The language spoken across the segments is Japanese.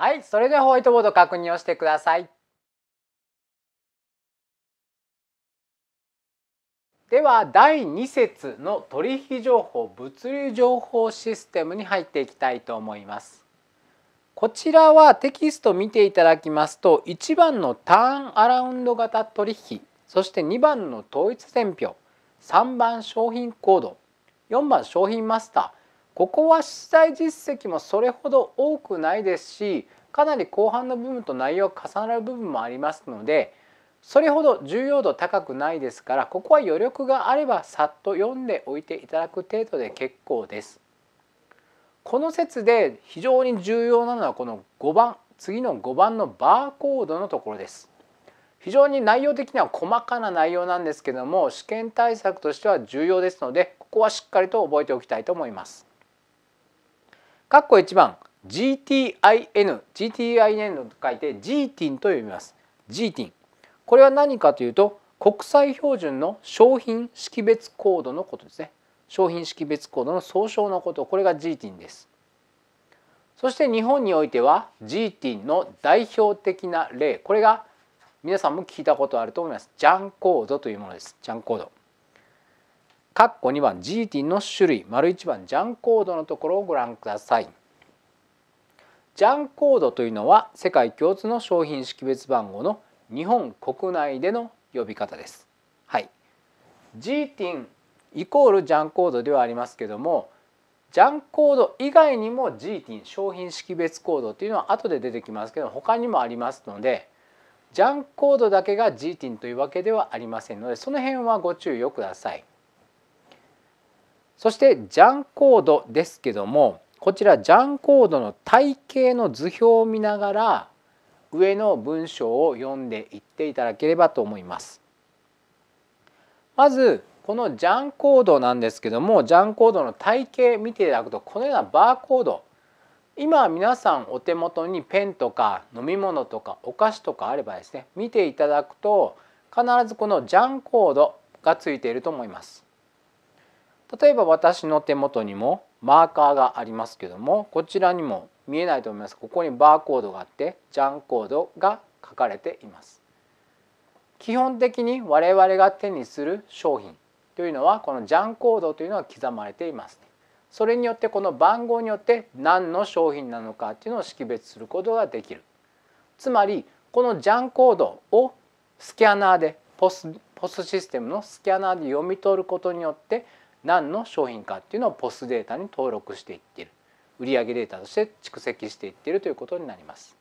はい、それではホワイトボード確認をしてください。では第2節の取引情報物流情報システムに入っていきたいと思います。こちらはテキスト見ていただきますと1番のターンアラウンド型取引そして2番の統一選票3番商品コード4番商品マスターここは試合実績もそれほど多くないですしかなり後半の部分と内容が重なる部分もありますのでそれほど重要度高くないですからここは余力があればさっと読んでおいていただく程度で結構です。この説で非常に重要なのはこの5番次の5番のバーコードのところです。非常に内容的には細かな内容なんですけども試験対策としては重要ですのでここはしっかりと覚えておきたいと思います。括弧1番 GTIN GTIN と書いて GTIN と読みます GTIN これは何かというと国際標準の商品識別コードのことですね商品識別コードの総称のことこれが GTIN ですそして日本においては GTIN の代表的な例これが皆さんも聞いたことあると思いますジャンコードというものですジャンコード括弧2番 GT の種類丸1番ジャンコードのところをご覧ください。ジャンコードというのは世界共通の商品識別番号の日本国内での呼び方です。はい、GTIN イコールジャンコードではありますけどもジャンコード以外にも GTIN 商品識別コードというのは後で出てきますけど他にもありますのでジャンコードだけが GTIN というわけではありませんのでその辺はご注意をください。そしてジャンコードですけどもこちらジャンコードの体系の図表を見ながら上の文章を読んでいっていただければと思います。まずこのジャンコードなんですけどもジャンコードの体型見ていただくとこのようなバーコード今皆さんお手元にペンとか飲み物とかお菓子とかあればですね見ていただくと必ずこのジャンコードがついていると思います。例えば私の手元にもマーカーがありますけどもこちらにも見えないと思いますここにバーコードがあってジャンコードが書かれています基本的に我々が手にする商品というのはこのジャンコードというのは刻まれています、それによってこの番号によって何の商品なのかっていうのを識別することができるつまりこのジャンコードをスキャナーでポスポスシステムのスキャナーで読み取ることによって何の商品かっていうのを POS データに登録していってる売上データとして蓄積していってるということになります。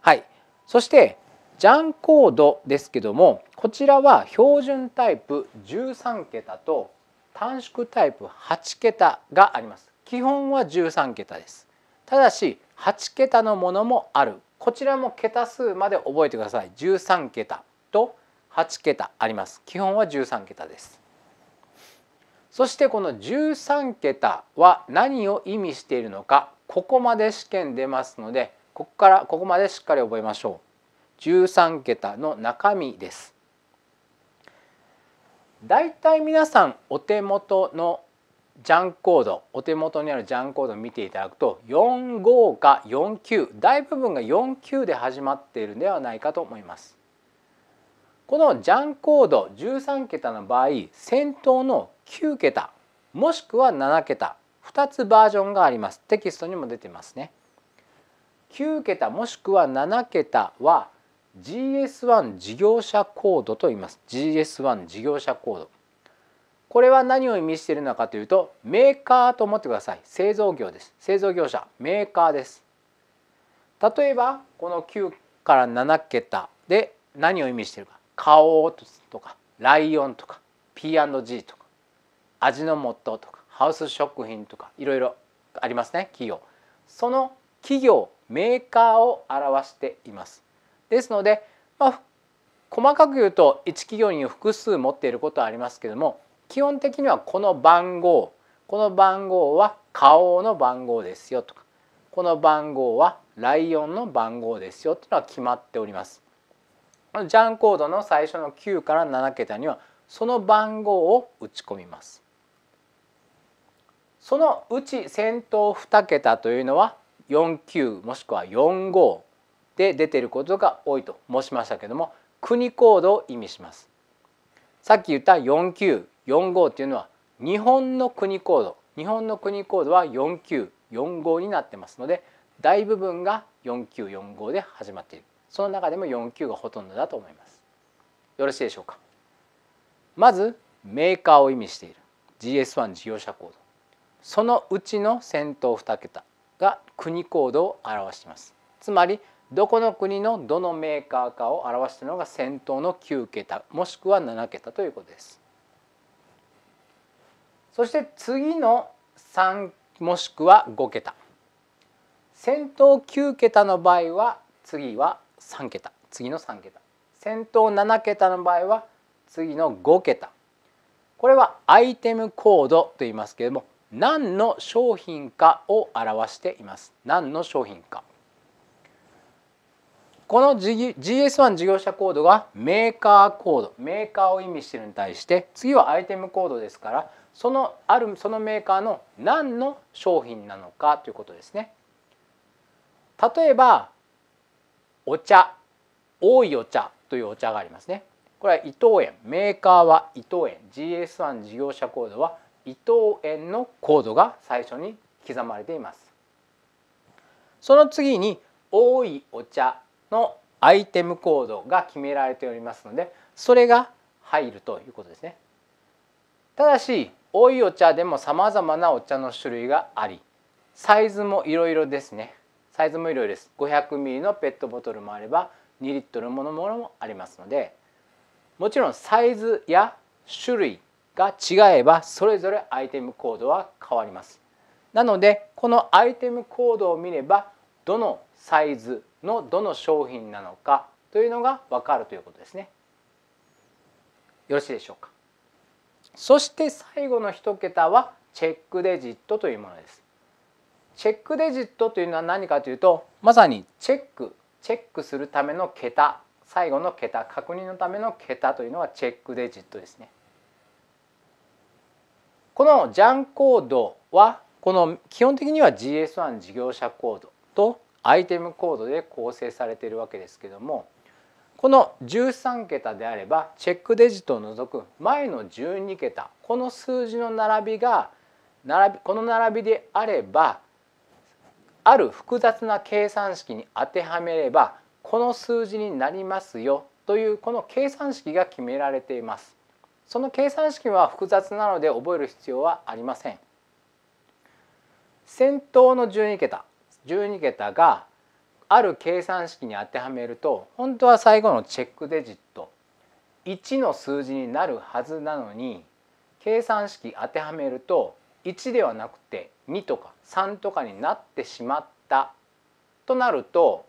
はい、そしてジャンコードですけどもこちらは標準タイプ13桁と短縮タイプ8桁があります基本は13桁ですただし8桁のものもあるこちらも桁数まで覚えてください13桁と8桁あります基本は13桁ですそしてこの13桁は何を意味しているのかここまで試験出ますのでここからここまでしっかり覚えましょう13桁の中身ですだいたい皆さんお手元のジャンコードお手元にあるジャンコードを見ていただくと45か49大部分が49で始まっているんではないかと思います。このジャンコード13桁の場合先頭の9桁もしくは7桁2つバージョンがありますテキストにも出てますね9桁もしくは7桁は GS1 事業者コードと言います GS1 事業者コードこれは何を意味しているのかというとメーカーと思ってください製造業です製造業者メーカーです例えばこの9から7桁で何を意味しているかカオーとかライオンとか P&G とか味の素とかハウス食品とかいろいろありますね企業その企業メーカーを表していますですので、まあ、細かく言うと1企業に複数持っていることはありますけども基本的にはこの番号この番号は花王の番号ですよとかこの番号はライオンの番号ですよっていうのは決まっております。ジャンコードの最初の9から7桁にはその番号を打ち込みます。そのうち先頭2桁というのは49もしくは45で出てることが多いと申しましたけども国コードを意味します。さっき言った4945っていうのは日本の国コード日本の国コードは4945になってますので大部分が4945で始まっている。その中でも4級がほとんどだと思いますよろしいでしょうかまずメーカーを意味している GS1 事業者コードそのうちの先頭2桁が国コードを表していますつまりどこの国のどのメーカーかを表したのが先頭の9桁もしくは7桁ということですそして次の3もしくは5桁先頭9桁の場合は次は3桁次の3桁先頭7桁の場合は次の5桁これはアイテムコードと言いますけれども何の商品かを表しています何の商品かこの GS1 事業者コードがメーカーコードメーカーを意味しているに対して次はアイテムコードですからそのあるそのメーカーの何の商品なのかということですね。例えばお茶多いお茶というお茶がありますねこれは伊藤園メーカーは伊藤園 GS1 事業者コードは伊藤園のコードが最初に刻まれていますその次に多いお茶のアイテムコードが決められておりますのでそれが入るということですねただし多いお茶でもさまざまなお茶の種類がありサイズもいろいろですねサイズもいろいろです5 0 0 m リのペットボトルもあれば2リットルものものもありますのでもちろんサイズや種類が違えばそれぞれアイテムコードは変わりますなのでこのアイテムコードを見ればどのサイズのどの商品なのかというのが分かるということですねよろしいでしょうかそして最後の1桁はチェックデジットというものですチェックデジットというのは何かというとまさにチェックチェックするための桁最後の桁確認のための桁というのがチェックデジットですね。この JAN コードはこの基本的には GS1 事業者コードとアイテムコードで構成されているわけですけどもこの13桁であればチェックデジットを除く前の12桁この数字の並びが並びこの並びであればある複雑な計算式に当てはめればこの数字になりますよというこの計算式が決められています。その計算式は複雑なので覚える必要はありません。先頭の12桁12桁がある計算式に当てはめると本当は最後のチェックデジット1の数字になるはずなのに計算式当てはめると1ではなくて2とか3とかになってしまったとなると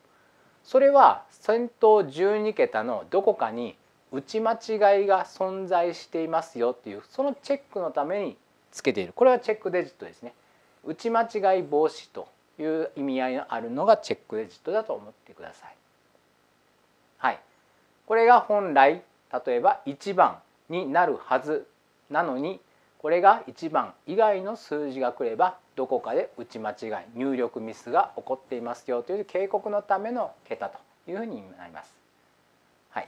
それは先頭12桁のどこかに打ち間違いが存在していますよっていうそのチェックのためにつけているこれはチェックデジットですね打ち間違い防止という意味合いのあるのがチェックデジットだと思ってください。はい、これが本来例えば1番になるはずなのにこれが1番以外の数字が来ればどこかで打ち間違い入力ミスが起こっていますよという警告のための桁というふうになります。はい、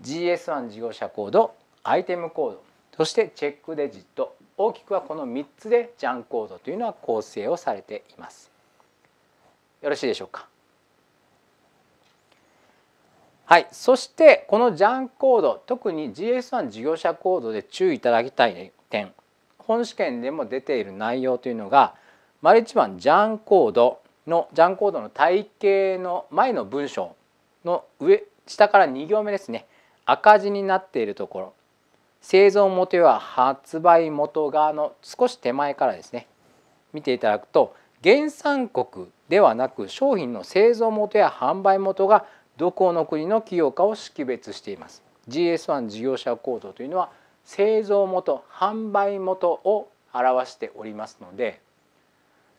GS1 事業者コードアイテムコードそしてチェックデジット大きくはこの3つでジャンコードというのは構成をされています。よろしいでしょうか。はい、そしてこのジャンコード特に GS1 事業者コードで注意いただきたい点本試験でも出ている内容というのが丸一番ジャンコードのジャンコードの体系の前の文章の上下から2行目ですね赤字になっているところ製造元や発売元側の少し手前からですね見ていただくと原産国ではなく商品の製造元や販売元がどこの国の企業かを識別しています。GS1 事業者コードというのは製造元販売元を表しておりますので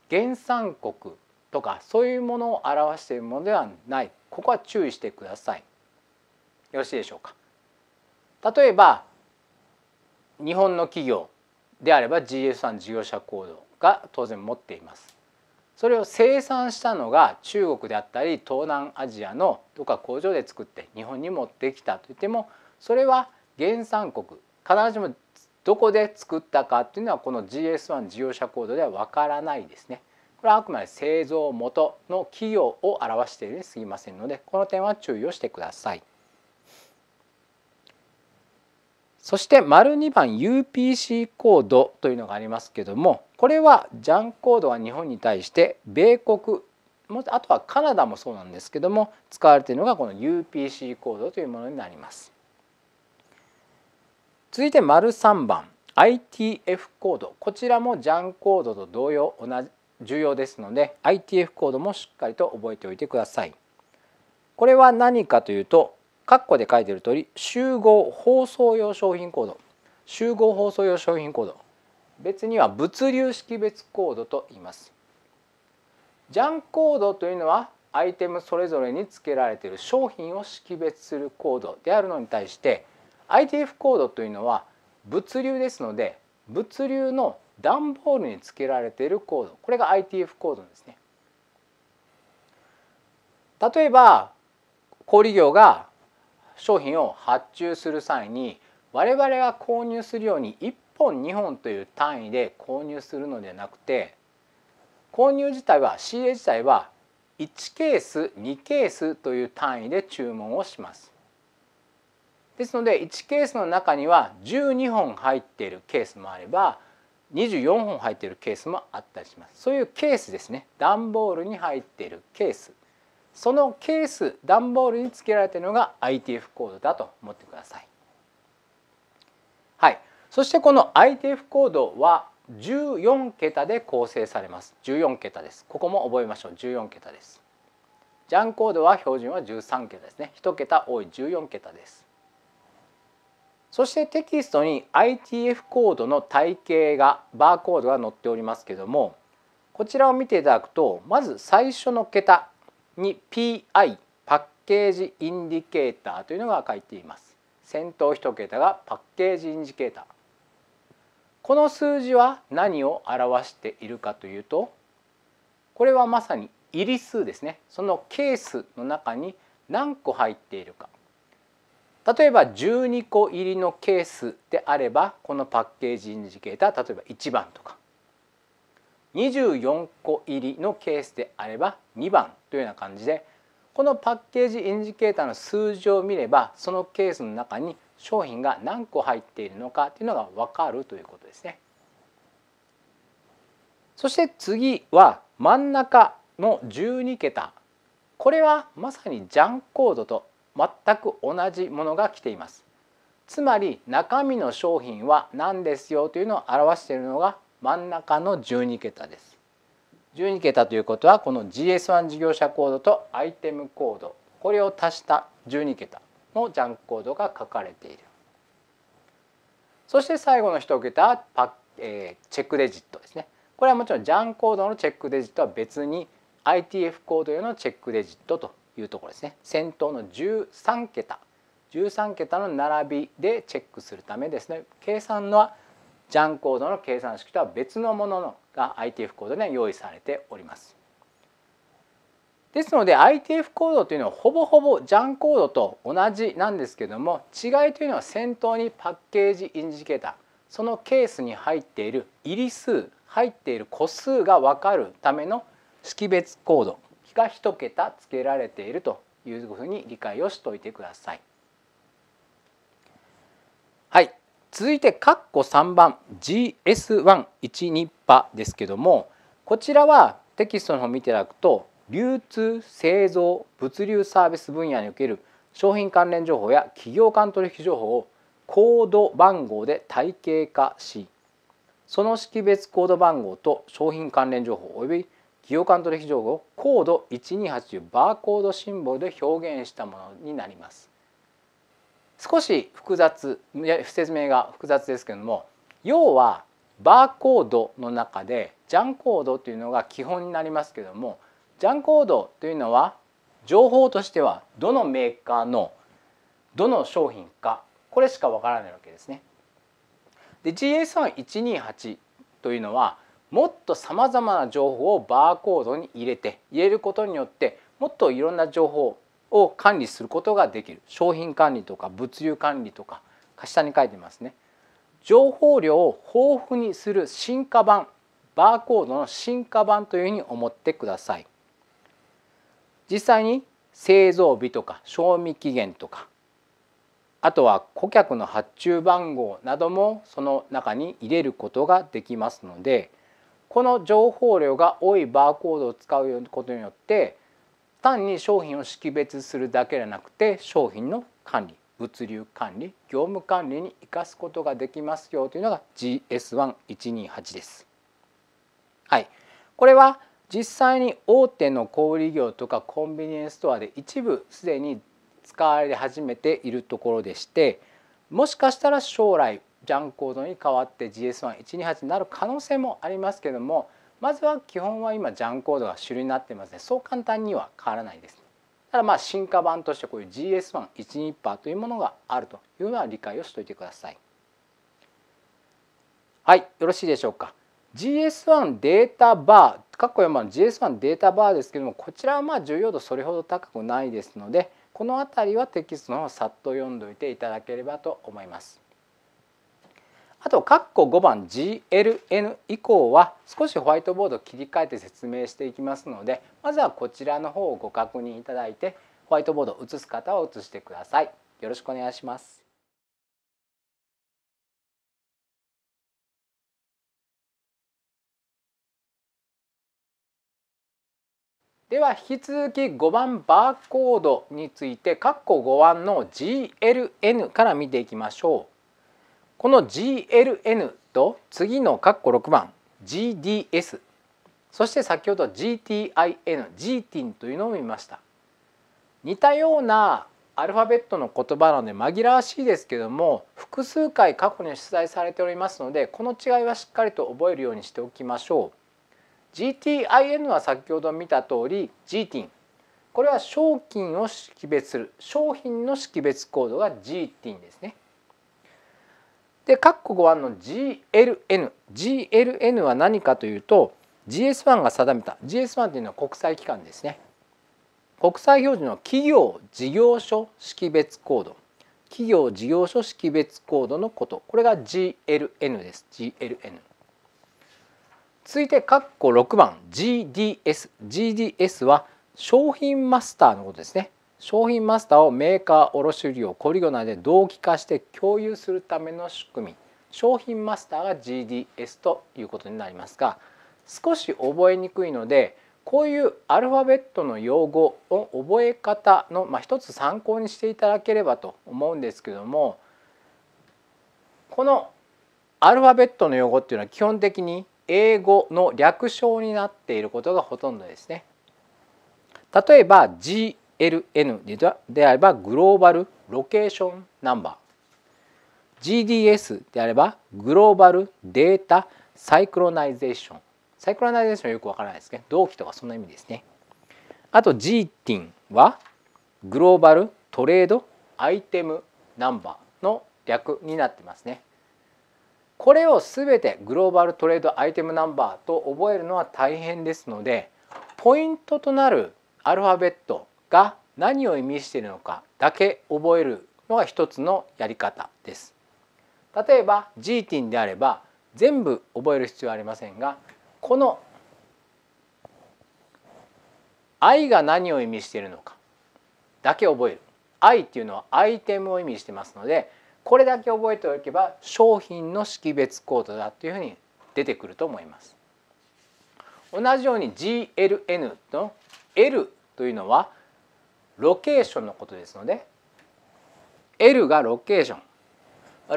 原産国とかそういうものを表しているものではないここは注意してくださいよろしいでしょうか例えば日本の企業であれば GS3 事業者コードが当然持っていますそれを生産したのが中国であったり東南アジアのどか工場で作って日本に持ってきたといってもそれは原産国必ずしもどこで作ったかっていうのはこの GS1 事業者コードではわからないですね。これはあくまで製造元の企業を表しているにすぎませんのでこの点は注意をしてください。そして丸2番 UPC コードというのがありますけどもこれはジャンコードが日本に対して米国あとはカナダもそうなんですけども使われているのがこの UPC コードというものになります。続いて丸3番 ITF コードこちらも JAN コードと同様同じ重要ですので ITF コードもしっかりと覚えておいてください。これは何かというと括弧で書いている通り集合包装用商品コード集合包装用商品コード別には物流識別コードと言います。JAN コードというのはアイテムそれぞれに付けられている商品を識別するコードであるのに対して i t f コードというのは物流ですので物流の段ボールにつけられているコードこれが ITF コードですね。例えば小売業が商品を発注する際に我々が購入するように1本2本という単位で購入するのではなくて購入自体は仕入れ自体は1ケース2ケースという単位で注文をします。ですので1ケースの中には12本入っているケースもあれば24本入っているケースもあったりしますそういうケースですね段ボールに入っているケースそのケース段ボールに付けられているのが ITF コードだと思ってくださいはいそしてこの ITF コードは14桁で構成されます14桁ですここも覚えましょう14桁ですジャンコードは標準は13桁ですね1桁多い14桁ですそしてテキストに ITF コードの体系がバーコードが載っておりますけどもこちらを見ていただくとまず最初の桁に PI パッケージインディケーターというのが書いています。先頭1桁がパッケージインディケーターこの数字は何を表しているかというとこれはまさに入り数ですねそのケースの中に何個入っているか例えば12個入りのケースであればこのパッケージインジケーター例えば1番とか24個入りのケースであれば2番というような感じでこのパッケージインジケーターの数字を見ればそのケースの中に商品が何個入っているのかというのが分かるということですね。そして次は真ん中の12桁これはまさにジャンコードと全く同じものが来ていますつまり中身の商品は何ですよというのを表しているのが真ん中の12桁です12桁ということはこの GS1 事業者コードとアイテムコードこれを足した12桁のジャンクコードが書かれているそして最後の1桁パえー、チェックデジットですねこれはもちろんジャンコードのチェックデジットは別に ITF コード用のチェックデジットというところですね先頭の13桁13桁の並びでチェックするためですね計算のはジャンコードの計算式とは別のものが ITF コードに用意されております。ですので ITF コードというのはほぼほぼジャンコードと同じなんですけども違いというのは先頭にパッケージインジケーターそのケースに入っている入り数入っている個数が分かるための識別コードが1桁つけられているというふうに理解をしておいてください。はい、続いて括弧3番 GS112 波ですけどもこちらはテキストの方を見ていただくと流通製造物流サービス分野における商品関連情報や企業間取引情報をコード番号で体系化しその識別コード番号と商品関連情報及びギオカントレをコード128というバーコードシンボルで表現したものになります少し複雑説明が複雑ですけども要はバーコードの中でジャンコードというのが基本になりますけどもジャンコードというのは情報としてはどのメーカーのどの商品かこれしかわからないわけですね。で GS128 というのはもっとさまざまな情報をバーコードに入れて入れることによってもっといろんな情報を管理することができる商品管理とか物流管理とか下に書いてますね情報量を豊富にする進化版バーコードの進化版というふうに思ってください実際に製造日とか賞味期限とかあとは顧客の発注番号などもその中に入れることができますのでこの情報量が多いバーコードを使うことによって単に商品を識別するだけでなくて商品の管理物流管理業務管理に生かすことができますよというのが GS1128 です。はい、これは実際に大手の小売業とかコンビニエンスストアで一部すでに使われ始めているところでしてもしかしたら将来ジャンコードに変わって GS1128 になる可能性もありますけれどもまずは基本は今ジャンコードが主流になってますねそう簡単には変わらないですただまあ進化版としてこういう GS112 パーというものがあるというのは理解をしておいてくださいはいよろしいでしょうか GS1 データバーかっこ4番 GS1 データバーですけどもこちらはまあ重要度それほど高くないですのでこの辺りはテキストの方さっと読んでおいていただければと思います。あと括弧5番 GLN 以降は少しホワイトボードを切り替えて説明していきますのでまずはこちらの方をご確認いただいてホワイトボードを写す方を写してください。よろしくお願いします。では引き続き5番バーコードについて括弧5番の GLN から見ていきましょう。この GLN と次の括弧6番 GDS そして先ほど GTINGTIN というのを見ました似たようなアルファベットの言葉なので紛らわしいですけども複数回過去に出題されておりますのでこの違いはしっかりと覚えるようにしておきましょう GTIN は先ほど見た通り GTIN これは商品を識別する商品の識別コードが GTIN ですねで括弧番の GLN GLN は何かというと GS1 が定めた GS1 というのは国際機関ですね国際標準の企業事業所識別コード企業事業所識別コードのことこれが GLN です GLN 続いて括弧6番 GDS GDS は商品マスターのことですね商品マスターをメーカー卸売業小売業なで同期化して共有するための仕組み商品マスターが GDS ということになりますが少し覚えにくいのでこういうアルファベットの用語を覚え方の、まあ、一つ参考にしていただければと思うんですけどもこのアルファベットの用語っていうのは基本的に英語の略称になっていることがほとんどですね。例えば G GLN であればグローバルロケーションナンバー GDS であればグローバルデータサイクロナイゼーションサイクロナイゼーションよくわからないですね同期とかそんな意味ですねあと GTIN はグローバルトレードアイテムナンバーの略になってますねこれを全てグローバルトレードアイテムナンバーと覚えるのは大変ですのでポイントとなるアルファベットが何を意味しているのかだけ覚えるのが一つのやり方です。例えば g ティンであれば全部覚える必要はありませんがこの愛が何を意味しているのかだけ覚える愛っていうのはアイテムを意味してますのでこれだけ覚えておけば商品の識別コードだというふうに出てくると思います。同じように GLN の L というのはロケーションのことですので L がロケーション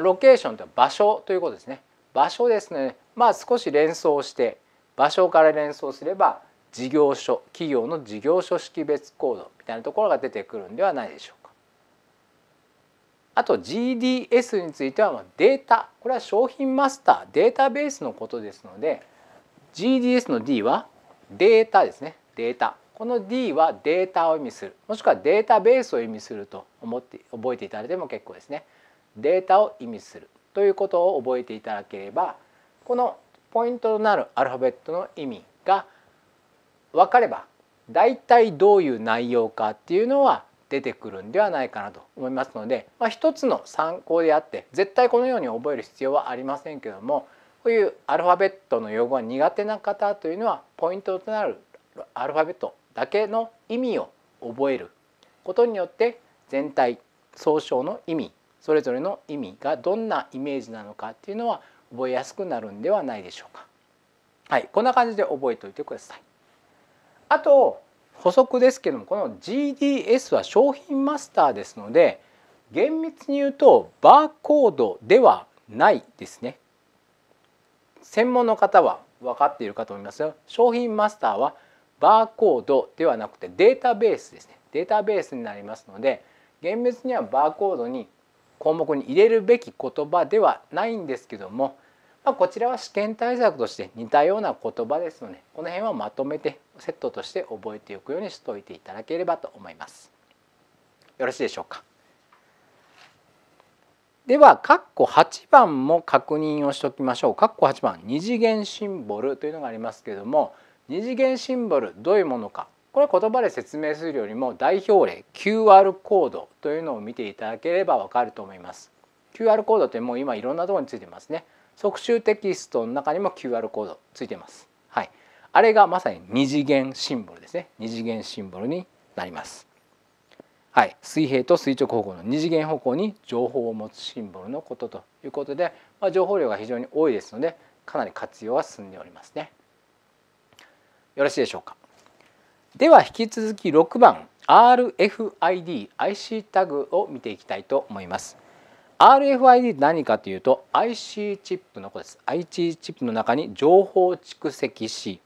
ロケーションとは場所ということですね場所ですねまあ少し連想して場所から連想すれば事業所企業の事業所識別コードみたいなところが出てくるんではないでしょうかあと GDS についてはデータこれは商品マスターデータベースのことですので GDS の D はデータですねデータこの D はデータを意味するもしくはデータベースを意味すると思って覚えていただいても結構ですねデータを意味するということを覚えていただければこのポイントとなるアルファベットの意味が分かれば大体どういう内容かっていうのは出てくるんではないかなと思いますので、まあ、一つの参考であって絶対このように覚える必要はありませんけどもこういうアルファベットの用語が苦手な方というのはポイントとなるアルファベットだけの意味を覚えることによって全体総称の意味それぞれの意味がどんなイメージなのかっていうのは覚えやすくなるんではないでしょうか。はい、こんな感じで覚えておいてください。あと補足ですけどもこの GDS は商品マスターですので厳密に言うとバーコードではないですね。専門の方は分かっているかと思いますが商品マスターはバーコードではなくてデータベースですねデータベースになりますので厳密にはバーコードに項目に入れるべき言葉ではないんですけども、まあ、こちらは試験対策として似たような言葉ですのでこの辺はまとめてセットとして覚えておくようにしておいていただければと思います。よろしいでしょうか。では括弧8番も確認をしておきましょう。括弧8番二次元シンボルというのがありますけれども二次元シンボルどういうものかこれは言葉で説明するよりも代表例 QR コードというのを見ていただければわかると思います QR コードってもう今いろんなとこについてますね即集テキストの中にも QR コードついてますはいあれがまさに二次元シンボルですね二次元シンボルになりますはい、水平と垂直方向の二次元方向に情報を持つシンボルのことということで、まあ、情報量が非常に多いですのでかなり活用は進んでおりますね。よろしいでしょうかでは引き続き6番 RFIDIC タグを見ていきたいと思います RFID 何かというと IC チップのことです IC チップの中に情報蓄積し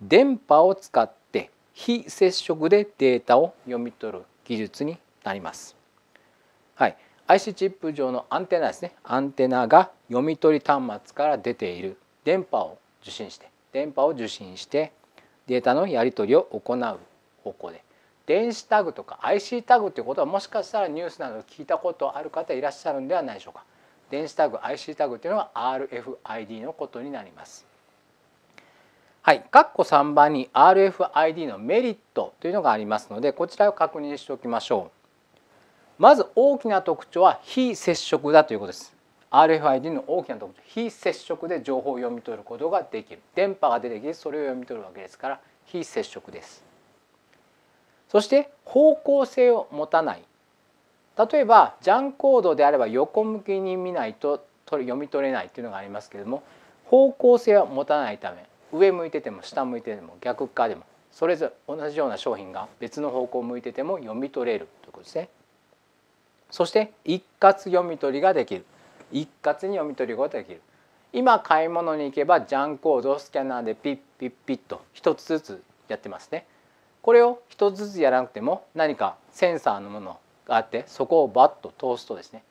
電波を使って非接触でデータを読み取る技術になります、はい、IC チップ上のアンテナですねアンテナが読み取り端末から出ている電波を受信して電波を受信してデータのやり取りを行う方向で電子タグとか IC タグていうことはもしかしたらニュースなど聞いたことある方いらっしゃるんではないでしょうか電子タグ IC タグというのは RFID のことになりますはい、括弧3番に RFID のメリットというのがありますのでこちらを確認しておきましょうまず大きな特徴は非接触だということです RFID の大きな特徴非接触で情報を読み取ることができる電波が出てきてそれを読み取るわけですから非接触ですそして方向性を持たない例えばジャンコードであれば横向きに見ないと読み取れないっていうのがありますけれども方向性を持たないため上向いてても下向いてても逆側でもそれぞれ同じような商品が別の方向を向いてても読み取れるということですね。そして一括読み取りができる一括に読み取ることができる今買い物に行けばジャンコードスキャナーでピッピッピッと一つずつやってますねこれを一つずつやらなくても何かセンサーのものがあってそこをバッと通すとですね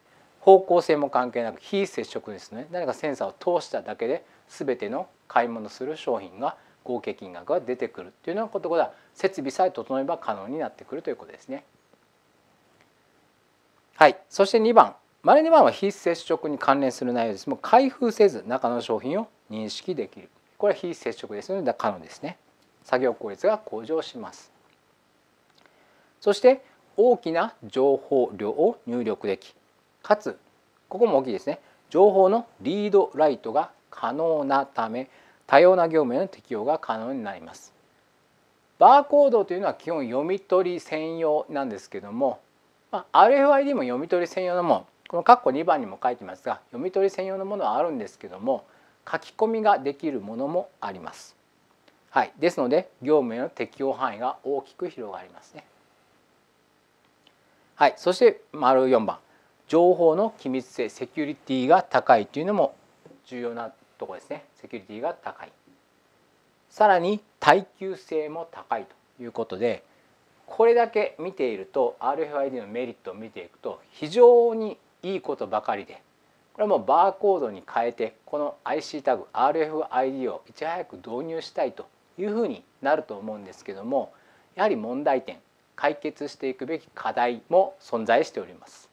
方向性も関係なく非接触ですね何かセンサーを通しただけで全ての買い物する商品が合計金額が出てくるというようなことが設備さえ整えば可能になってくるということですね。はい、そして2番マレにバンは非接触に関連する内容ですもう開封せず中の商品を認識できるこれは非接触ですので可能ですね作業効率が向上しますそして大きな情報量を入力できかつここも大きいですね情報のリードライトが可能なため多様な業務への適用が可能になりますバーコードというのは基本読み取り専用なんですけども、まあ、RFID も読み取り専用のもこの括弧2番にも書いてますが読み取り専用のものはあるんですけども書き込みができるものもあります。はい、ですので業務への適用範囲が大きく広がりますね。はい、そして丸4番情報の機密性セキュリティが高いというのも重要なとこですねセキュリティが高いさらに耐久性も高いということでこれだけ見ていると RFID のメリットを見ていくと非常にいいことばかりでこれもバーコードに変えてこの IC タグ RFID をいち早く導入したいというふうになると思うんですけどもやはり問題点解決していくべき課題も存在しております。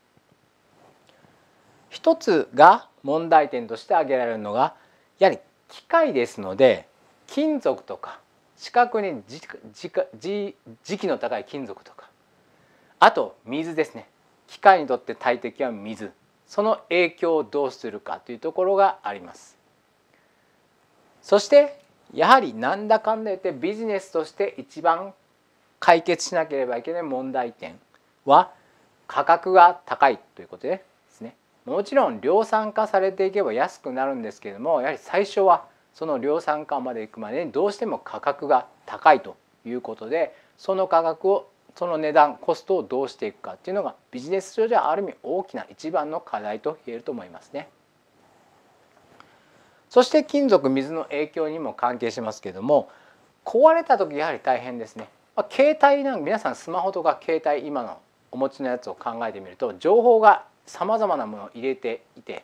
一つが問題点として挙げられるのがやはり機械ですので金属とか四角に磁気の高い金属とかあと水ですね機械にとって大敵は水その影響をどうするかというところがあります。そしてやはりなんだかんだ言ってビジネスとして一番解決しなければいけない問題点は価格が高いということですね。もちろん量産化されていけば安くなるんですけれどもやはり最初はその量産化までいくまでにどうしても価格が高いということでその価格をその値段コストをどうしていくかっていうのがビジネス上ではある意味大きな一番の課題と言えると思いますね。そして金属水の影響にも関係しますけども壊れた時やはり大変ですね。まあ、携帯なん皆さんスマホとか携帯今のお持ちのやつを考えてみると情報がさまざまなものを入れていて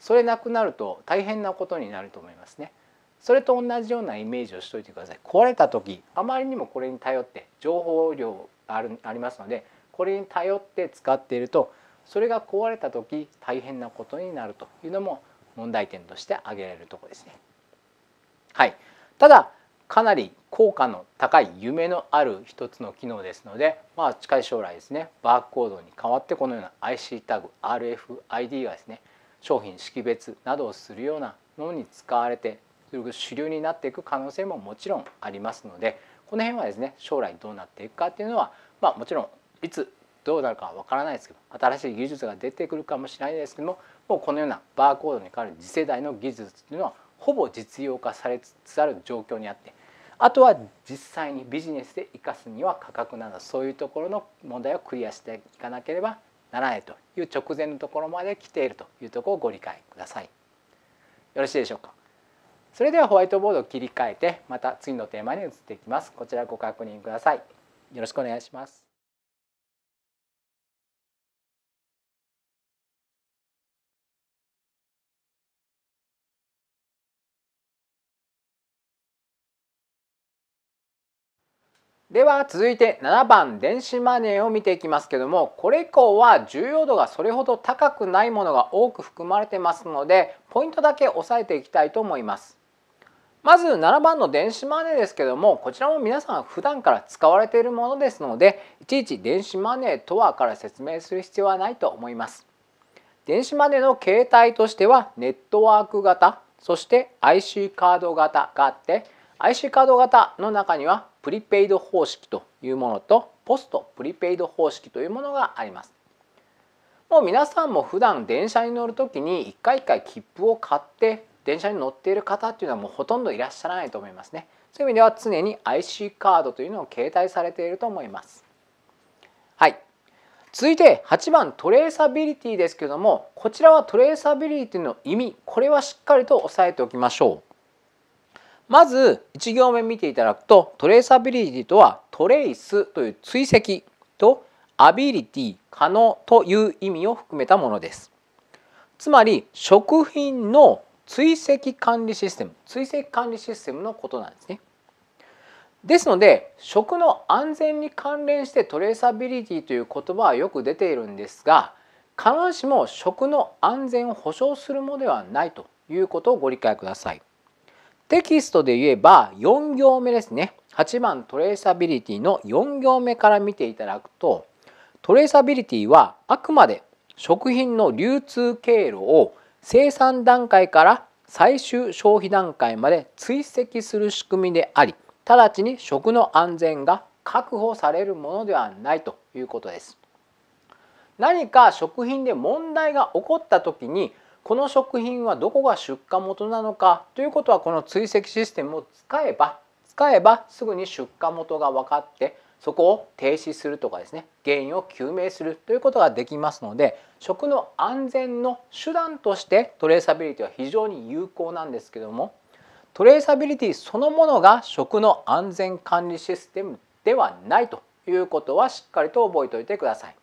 それなくなると大変なことになると思いますね。それと同じようなイメージをしといてください壊れた時あまりにもこれに頼って情報量あるありますのでこれに頼って使っているとそれが壊れた時大変なことになるというのも問題点として挙げられるとこですね。はい、ただかなり効果の高い夢のある一つの機能ですので、まあ、近い将来ですねバーコードに代わってこのような IC タグ RFID がですね商品識別などをするようなものに使われて主流になっていく可能性ももちろんありますのでこの辺はですね将来どうなっていくかっていうのは、まあ、もちろんいつどうなるかは分からないですけど新しい技術が出てくるかもしれないですけどももうこのようなバーコードに代わる次世代の技術っていうのはほぼ実用化されつつある状況にあってあとは実際にビジネスで生かすには価格などそういうところの問題をクリアしていかなければならないという直前のところまで来ているというところをご理解ください。よろしいでしょうか。それではホワイトボードを切り替えてまた次のテーマに移っていきますこちらご確認くださいよろしくお願いしますでは続いて7番電子マネーを見ていきますけどもこれ以降は重要度がそれほど高くないものが多く含まれてますのでポイントだけ押さえていきたいと思います。まず7番の電子マネーですけどもこちらも皆さん普段から使われているものですのでいちいち電子マネーとはから説明する必要はないと思います。電子マネーの形態としてはネットワーク型そして IC カード型があって IC カード型の中にはプリペイド方式というものとポストプリペイド方式というものがあります。もう皆さんも普段電車に乗る時に1回1回切符を買って電車に乗っている方っていうのはもうほとんどいらっしゃらないと思いますねそういう意味では常に IC カードというのを携帯されていると思いますはい続いて8番トレーサビリティですけどもこちらはトレーサビリティの意味これはしっかりと押さえておきましょうまず1行目見ていただくとトレーサビリティとはトレイスという追跡とアビリティ可能という意味を含めたものですつまり食品の追跡管理システム追跡管理システムのことなんですね。ですので食の安全に関連してトレーサビリティという言葉はよく出ているんですが必ずしも食の安全を保障するものではないということをご理解ください。テキストで言えば4行目ですね8番トレーサビリティの4行目から見ていただくとトレーサビリティはあくまで食品の流通経路を生産段階から最終消費段階まで追跡する仕組みであり直ちに食の安全が確保されるものではないということです。何か食品で問題が起こった時にこの食品はどこが出荷元なのかということはこの追跡システムを使えば使えばすぐに出荷元が分かってそこを停止するとかですね原因を究明するということができますので食の安全の手段としてトレーサビリティは非常に有効なんですけどもトレーサビリティそのものが食の安全管理システムではないということはしっかりと覚えておいてください。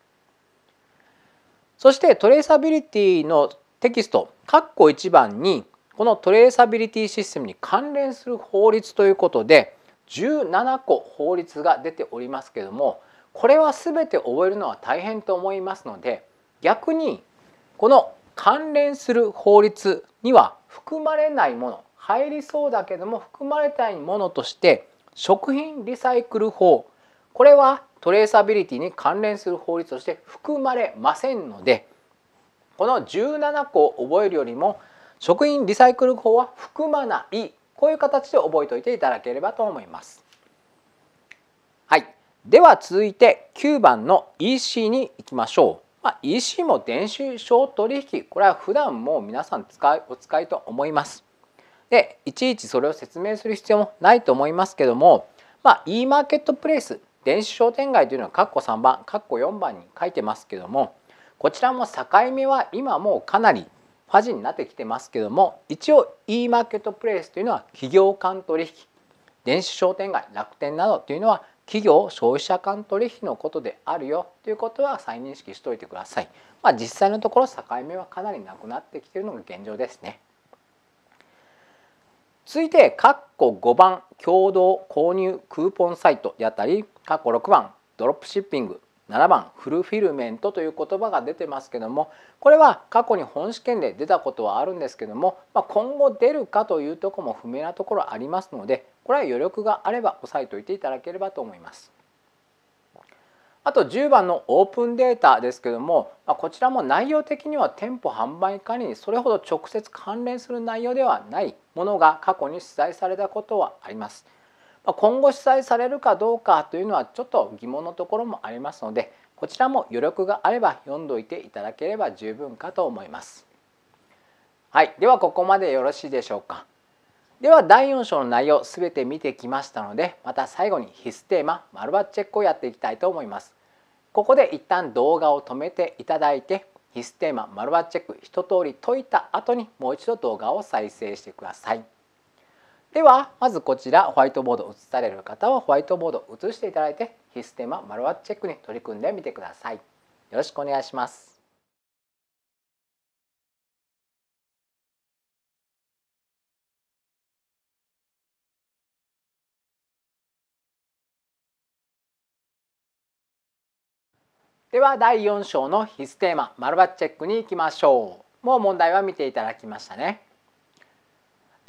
そしてトレーサビリティのテキスト括弧1番にこのトレーサビリティシステムに関連する法律ということで17個法律が出ておりますけどもこれは全て覚えるのは大変と思いますので逆にこの関連する法律には含まれないもの入りそうだけども含まれたいものとして食品リサイクル法これはトレーサビリティに関連する法律として含まれませんのでこの17個を覚えるよりも食品リサイクル法は含まないこういう形で覚えておいていただければと思います。はい、では続いて9番の EC に行きましょう。まあ、EC も電子商取引これは普段も皆さん使いお使いと思います。でいちいちそれを説明する必要もないと思いますけども、まあ、e マーケットプレイス電子商店街というのは括弧3番括弧4番に書いてますけどもこちらも境目は今もかなりファジになってきてますけども一応 e マーケットプレイスというのは企業間取引電子商店街楽天などというのは企業消費者間取引のことであるよということは再認識しておいてください。まあ、実際のところ境目はかなりなくなってきているのが現状ですね。続いて括弧5番共同購入クーポンサイトであったり括弧6番ドロップシッピング7番フルフィルメントという言葉が出てますけどもこれは過去に本試験で出たことはあるんですけども、まあ、今後出るかというとこも不明なところありますのでこれは余力があれば押さえておいていただければと思います。あと10番のオープンデータですけども、まあ、こちらも内容的には店舗販売管理にそれほど直接関連する内容ではないものが過去に取材されたことはあります。今後主催されるかどうかというのはちょっと疑問のところもありますのでこちらも余力があれば読んどいていただければ十分かと思います。はい、ではここまでよろしいでしょうか。では第4章の内容すべて見てきましたのでまた最後に必須テーマ「丸抜チェック」をやっていきたいと思います。ここで一旦動画を止めていただいて必須テーマ「丸抜チェック」一通り解いた後にもう一度動画を再生してください。ではまずこちらホワイトボード写される方はホワイトボード写していただいてヒステママルワチェックに取り組んでみてください。よろしくお願いします。では第4章の必須テーママルバチェックに行きましょうもう問題は見ていただきましたね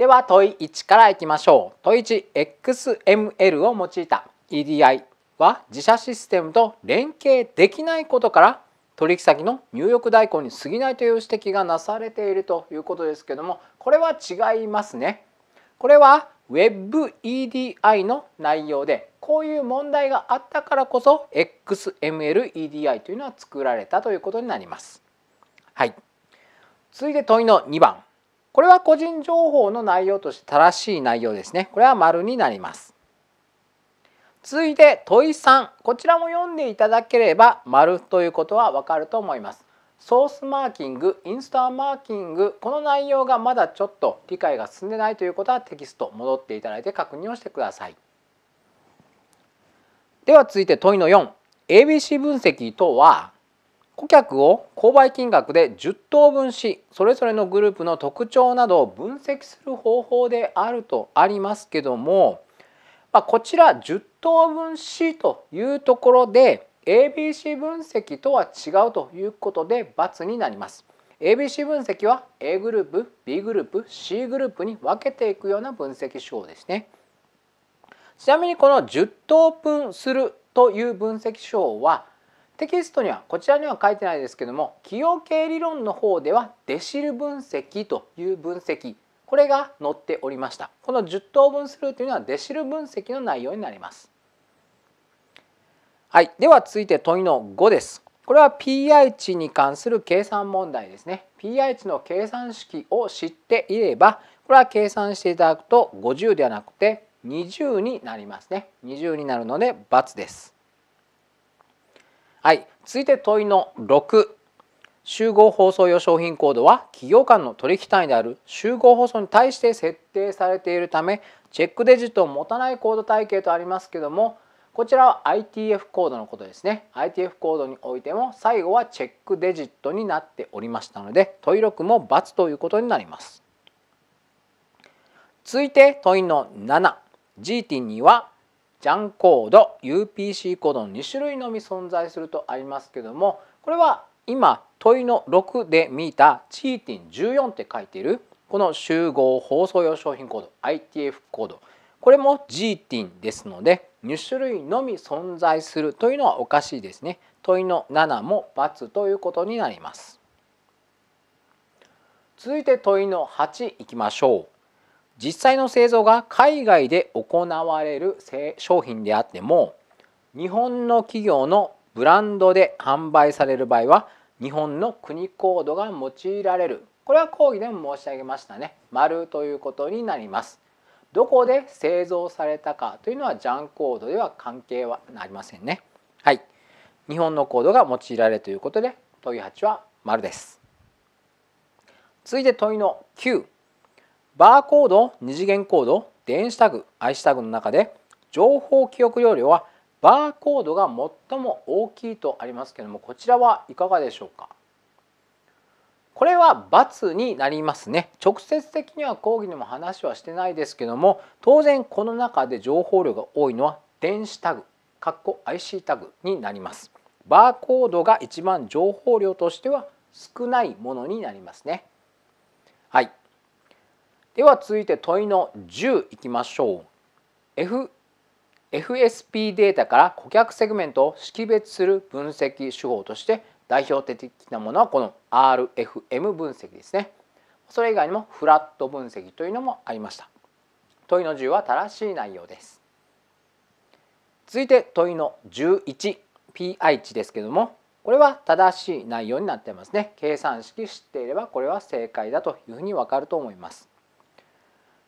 では問い1からいきましょう問い 1XML を用いた EDI は自社システムと連携できないことから取引先の入浴代行に過ぎないという指摘がなされているということですけどもこれは違いますね。これは WebEDI の内容でこういう問題があったからこそ XMLEDI というのは作られたということになります。はい、続いて問いの2番これは個人情報の内容として正しい内容ですね。これは丸になります。続いて問い3こちらも読んでいただければ丸ということはわかると思います。ソースマーキングインスタマーキングこの内容がまだちょっと理解が進んでないということはテキスト戻っていただいて確認をしてください。では続いて問いの 4ABC 分析とは顧客を購買金額で10等分しそれぞれのグループの特徴などを分析する方法であるとありますけども、まあ、こちら10等分しというところで ABC 分析とは違うということで×になります。ABC 分析は A グループ B グループ C グループに分けていくような分析手法ですね。ちなみにこの10等分するという分析手法はテキストにはこちらには書いてないですけども企業経営理論の方ではデシル分析という分析これが載っておりましたこの10等分するというのはデシル分析の内容になりますはい、では続いて問いの5です。これは PI 値に関する計算問題ですね。PI 値の計算式を知っていれば、これは計算していただくと50ではなくて20になりますね。20になるので×です。はい、続いて問いの6集合放送用商品コードは企業間の取引単位である集合放送に対して設定されているためチェックデジットを持たないコード体系とありますけどもこちらは ITF コードのことですね ITF コードにおいても最後はチェックデジットになっておりましたので問い6も×ということになります続いて問いの7 g t にはジャンコード UPC コードの2種類のみ存在するとありますけどもこれは今問いの6で見たチーティン14って書いているこの集合放送用商品コード ITF コードこれも GTIN ですので2種類のみ存在するというのはおかしいですね。問いの7も×ということになります。続いて問いの8いきましょう。実際の製造が海外で行われる商品であっても日本の企業のブランドで販売される場合は日本の国コードが用いられるこれは講義でも申し上げましたね丸ということになりますどこで製造されたかというのはジャンコードでは関係はありませんねはい日本のコードが用いられるということで問い8は丸です続いて問いの9バーコード2次元コード電子タグ IC タグの中で情報記憶容量はバーコードが最も大きいとありますけどもこちらはいかがでしょうかこれは×になりますね直接的には講義にも話はしてないですけども当然この中で情報量が多いのは電子タグ IC タグになりますバーコードが一番情報量としては少ないものになりますねはいでは続いて問いの10いきましょう。F FSP データから顧客セグメントを識別する分析手法として代表的なものはこの RFM 分析ですね。それ以外にもフラット分析というのもありました。問いの10は正しい内容です。続いて問いの 11PI 値ですけれどもこれは正しい内容になってますね。計算式知っていればこれは正解だというふうにわかると思います。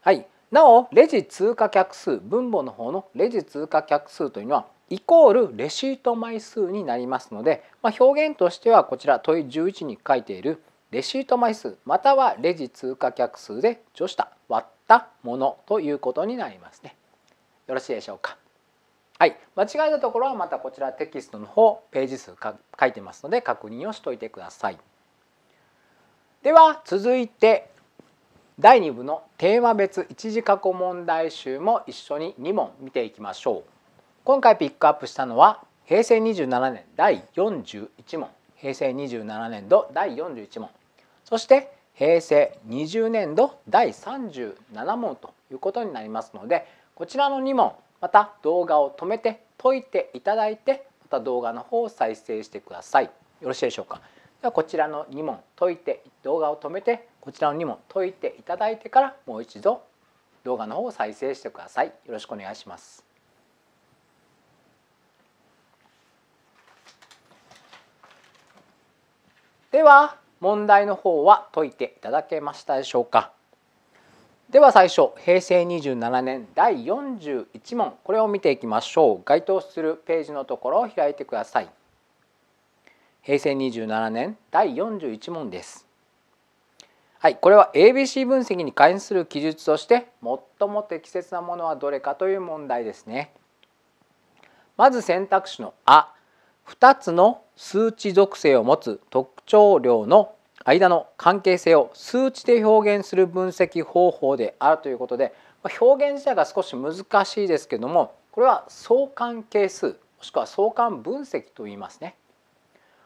はい、なおレジ通貨客数分母の方のレジ通貨客数というのはイコールレシート枚数になりますので、まあ、表現としてはこちら問い11に書いているレシート枚数またはレジ通貨客数で除した割ったものということになりますね。よろしいでしょうか。はい、間違えたところはまたこちらテキストの方ページ数か書いてますので確認をしといてください。では続いて第2部のテーマ別一時過去問題集も一緒に2問見ていきましょう今回ピックアップしたのは平成27年第41問平成27年度第41問そして平成20年度第37問ということになりますのでこちらの2問また動画を止めて解いていただいてまた動画の方を再生してくださいよろしいでしょうかではこちらの2問解いて動画を止めてこちらにも解いていただいてからもう一度動画の方を再生してください。よろしくお願いします。では問題の方は解いていただけましたでしょうかでは最初平成27年第41問これを見ていきましょう該当するページのところを開いてください平成27年第41問ですはい、これは ABC 分析に関する記述として最も適切なものはどれかという問題ですね。まず選択肢の「あ」2つの数値属性を持つ特徴量の間の関係性を数値で表現する分析方法であるということで表現自体が少し難しいですけどもこれは相関係数もしくは相関分析と言いますね。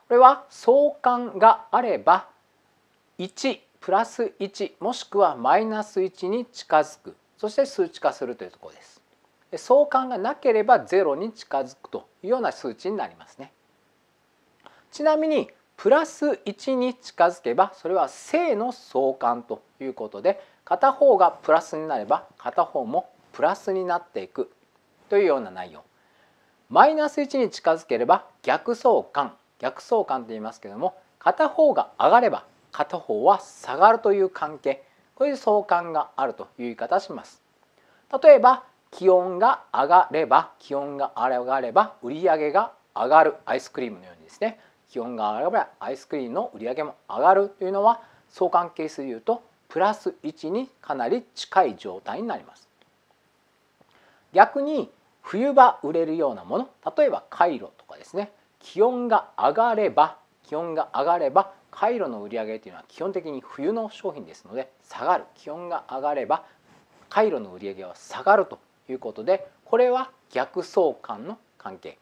これは相関があれば1プラス1もしくはマイナス1に近づくそして数値化するというところです。相関がなければ0に近づくというような数値になりますね。ちなみにプラス1に近づけばそれは正の相関ということで片方がプラスになれば片方もプラスになっていくというような内容マイナス1に近づければ逆相関逆相関と言いますけれども片方が上がれば片方は下がるという関係こういう相関があるという言い方します。例えば気温が上がれば気温が上がれば売り上げが上がるアイスクリームのようにですね気温が上がればアイスクリームの売り上げも上がるというのは相関係数でいうとプラス1にかなり近い状態になります。逆に冬場売れるようなもの例えばカイロとかですね気温が上がれば気温が上がればカイロの売り上げというのは基本的に冬の商品ですので下がる気温が上がればカイロの売り上げは下がるということでこれは逆相関の関係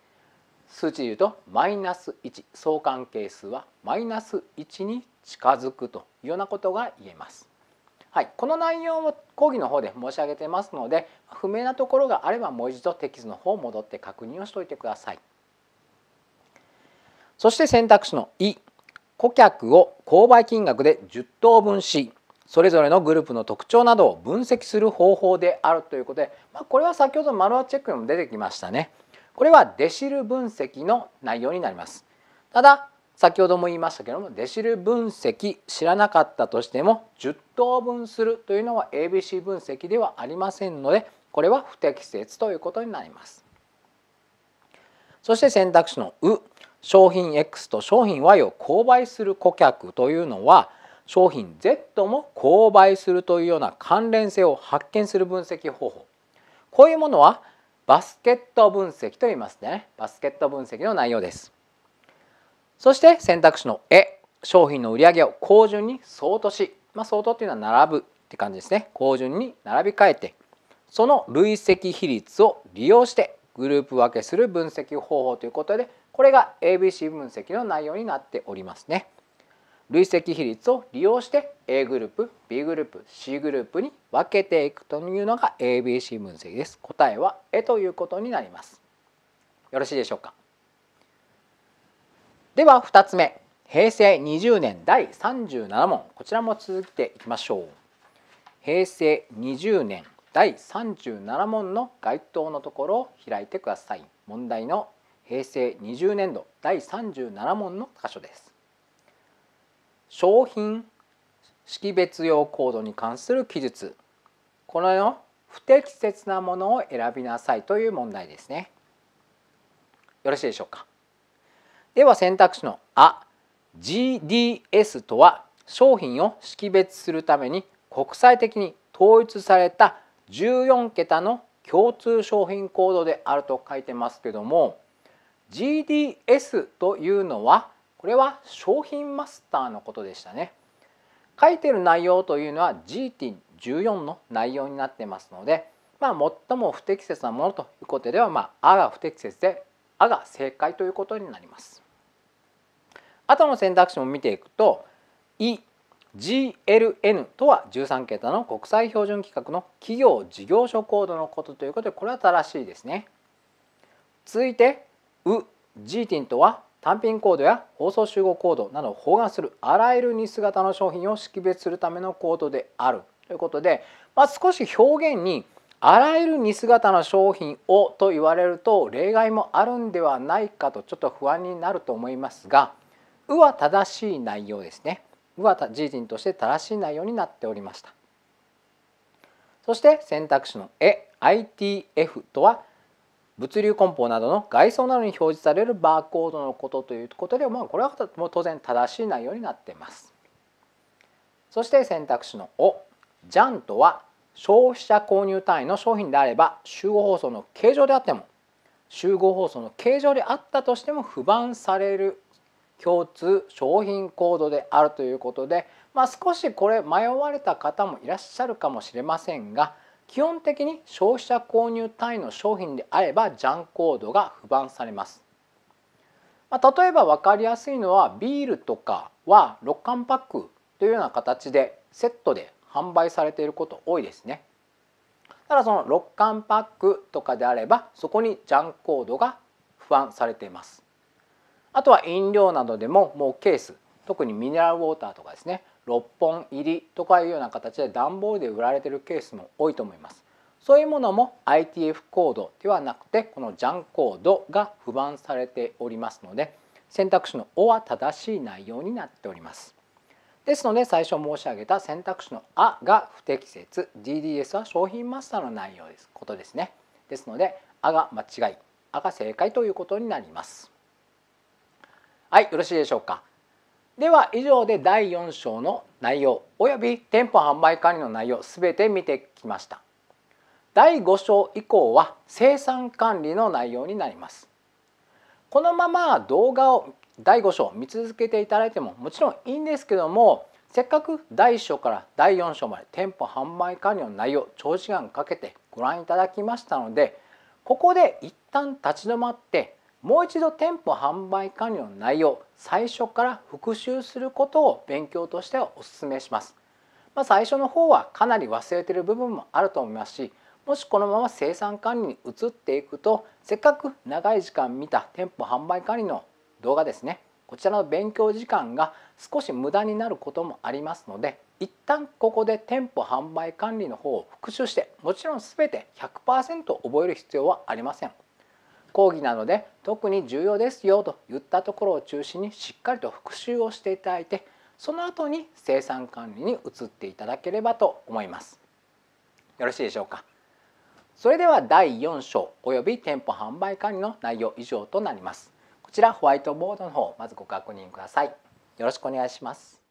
数値でいうとマイナス1相関係数はマイナス1に近づくというようなことが言えます。はい、この内容を講義の方で申し上げてますので不明なところがあればもう一度テキストの方を戻って確認をしておいてください。そして選択肢の「い」顧客を購買金額で10等分しそれぞれのグループの特徴などを分析する方法であるということで、まあ、これは先ほどマルアチェックにも出てきましたね。これはデシル分析の内容になります。ただ先ほども言いましたけどもデシル分析知らなかったとしても10等分するというのは ABC 分析ではありませんのでこれは不適切ということになります。そして選択肢の「う」商品 X と商品 Y を購買する顧客というのは商品 Z も購買するというような関連性を発見する分析方法こういうものはバスケット分析と言いますねバスケット分析の内容ですそして選択肢の絵商品の売り上げを高順に相当し、まあ、相当というのは並ぶって感じですね高順に並び替えてその累積比率を利用してグループ分けする分析方法ということでこれが ABC 分析の内容になっておりますね。累積比率を利用して A グループ B グループ C グループに分けていくというのが ABC 分析です。答えは A ということになります。よろしいでしょうか。では2つ目平成20年第37問こちらも続いていきましょう。平成20年第37問の該当のところを開いてください。問題の平成20年度第37問の箇所です商品識別用コードに関する記述このよ不適切なものを選びなさいという問題ですねよろしいでしょうかでは選択肢の「あ」GDS とは商品を識別するために国際的に統一された14桁の共通商品コードであると書いてますけども GDS というのはこれは商品マスターのことでしたね書いてる内容というのは GT14 の内容になってますのでまあ最も不適切なものということではまあ「あ」が不適切で「あ」が正解ということになりますあとの選択肢も見ていくと「e GLN とは13桁の国際標準規格の企業事業所コードのことということでこれは正しいですね。続いてう GTIN とは単品コードや放送集合コードなどを包含するあらゆるス姿の商品を識別するためのコードであるということで、まあ、少し表現にあらゆるス姿の商品をと言われると例外もあるんではないかとちょっと不安になると思いますが「う」は正しい内容ですね。「う」は事人として正しい内容になっておりました。そして選択肢の「え」「ITF」とは「物流梱包などの外装などに表示されるバーコードのことということで、まあ、これは当然正しい内容になっています。そして選択肢の「お」「ジャン」とは消費者購入単位の商品であれば集合放送の形状であっても集合放送の形状であったとしても不満される共通商品コードであるということで、まあ、少しこれ迷われた方もいらっしゃるかもしれませんが基本的に消費者購入単位の商品であればジャンコードが不番されます、まあ、例えば分かりやすいのはビールとかは6缶パックというような形でセットで販売されていること多いですねただその6缶パックとかであればそこにジャンコードが不安されていますあとは飲料などでももうケース特にミネラルウォーターとかですね6本入りとかいうような形で段ボールで売られてるケースも多いと思います。そういうものも ITF コードではなくてこのジャンコードが不満されておりますので選択肢の「お」は正しい内容になっております。ですので最初申し上げた選択肢の「あ」が不適切 DDS は商品マスターの内容ですことですね。ですので「あ」が間違い「あ」が正解ということになります。はいよろしいでしょうか。では以上で第4章の内容および店舗販売管理の内容すべて見てきました第5章以降は生産管理の内容になりますこのまま動画を第5章見続けていただいてももちろんいいんですけどもせっかく第1章から第4章まで店舗販売管理の内容長時間かけてご覧いただきましたのでここで一旦立ち止まってもう一度店舗販売管理の内容最初から復習することを勉強としてお勧めします、まあ、最初の方はかなり忘れてる部分もあると思いますしもしこのまま生産管理に移っていくとせっかく長い時間見た店舗販売管理の動画ですねこちらの勉強時間が少し無駄になることもありますので一旦ここで店舗販売管理の方を復習してもちろん全て100%覚える必要はありません講義なので特に重要ですよと言ったところを中心にしっかりと復習をしていただいてその後に生産管理に移っていただければと思いますよろしいでしょうかそれでは第4章及び店舗販売管理の内容以上となりますこちらホワイトボードの方まずご確認くださいよろしくお願いします